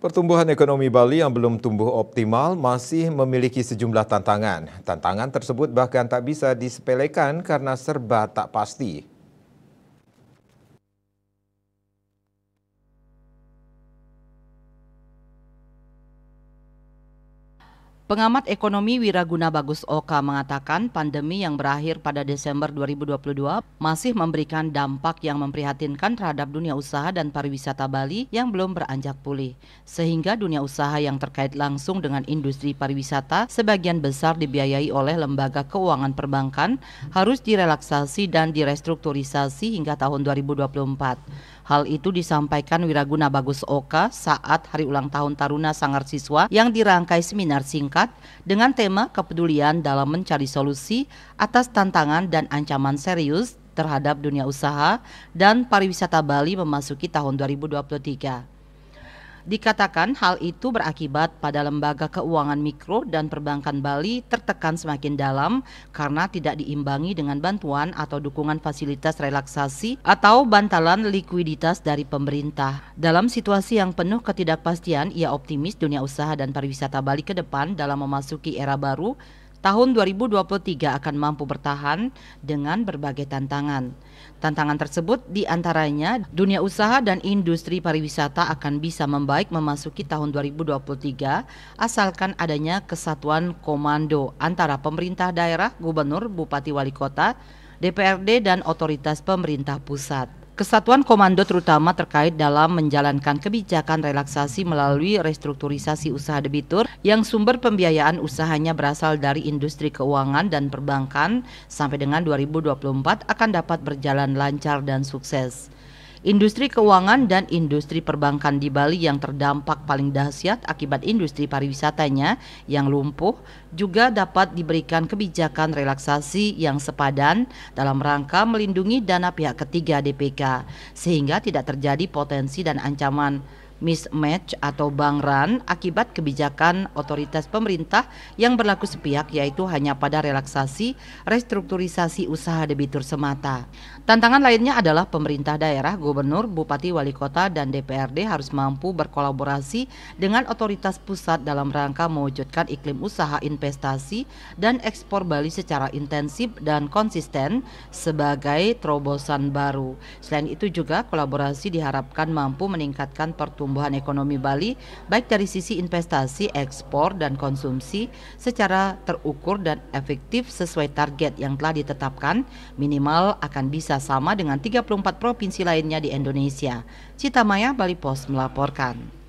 Pertumbuhan ekonomi Bali yang belum tumbuh optimal masih memiliki sejumlah tantangan. Tantangan tersebut bahkan tak bisa disepelekan karena serba tak pasti. Pengamat ekonomi Wiraguna Bagus Oka mengatakan pandemi yang berakhir pada Desember 2022 masih memberikan dampak yang memprihatinkan terhadap dunia usaha dan pariwisata Bali yang belum beranjak pulih. Sehingga dunia usaha yang terkait langsung dengan industri pariwisata sebagian besar dibiayai oleh lembaga keuangan perbankan harus direlaksasi dan direstrukturisasi hingga tahun 2024. Hal itu disampaikan Wiraguna Bagus Oka saat hari ulang tahun Taruna Sanggar Siswa yang dirangkai seminar singkat dengan tema kepedulian dalam mencari solusi atas tantangan dan ancaman serius terhadap dunia usaha dan pariwisata Bali memasuki tahun 2023. Dikatakan hal itu berakibat pada lembaga keuangan mikro dan perbankan Bali tertekan semakin dalam karena tidak diimbangi dengan bantuan atau dukungan fasilitas relaksasi atau bantalan likuiditas dari pemerintah. Dalam situasi yang penuh ketidakpastian, ia optimis dunia usaha dan pariwisata Bali ke depan dalam memasuki era baru tahun 2023 akan mampu bertahan dengan berbagai tantangan. Tantangan tersebut diantaranya dunia usaha dan industri pariwisata akan bisa membaik memasuki tahun 2023 asalkan adanya kesatuan komando antara pemerintah daerah, gubernur, bupati wali kota, DPRD dan otoritas pemerintah pusat. Kesatuan Komando terutama terkait dalam menjalankan kebijakan relaksasi melalui restrukturisasi usaha debitur yang sumber pembiayaan usahanya berasal dari industri keuangan dan perbankan sampai dengan 2024 akan dapat berjalan lancar dan sukses. Industri keuangan dan industri perbankan di Bali yang terdampak paling dahsyat akibat industri pariwisatanya yang lumpuh juga dapat diberikan kebijakan relaksasi yang sepadan dalam rangka melindungi dana pihak ketiga DPK sehingga tidak terjadi potensi dan ancaman mismatch atau bank run akibat kebijakan otoritas pemerintah yang berlaku sepihak yaitu hanya pada relaksasi restrukturisasi usaha debitur semata. Tantangan lainnya adalah pemerintah daerah, gubernur, bupati, wali kota, dan DPRD harus mampu berkolaborasi dengan otoritas pusat dalam rangka mewujudkan iklim usaha investasi dan ekspor Bali secara intensif dan konsisten sebagai terobosan baru. Selain itu juga kolaborasi diharapkan mampu meningkatkan pertumbuhan pertumbuhan ekonomi Bali baik dari sisi investasi, ekspor, dan konsumsi secara terukur dan efektif sesuai target yang telah ditetapkan minimal akan bisa sama dengan 34 provinsi lainnya di Indonesia. Cita Bali Post melaporkan.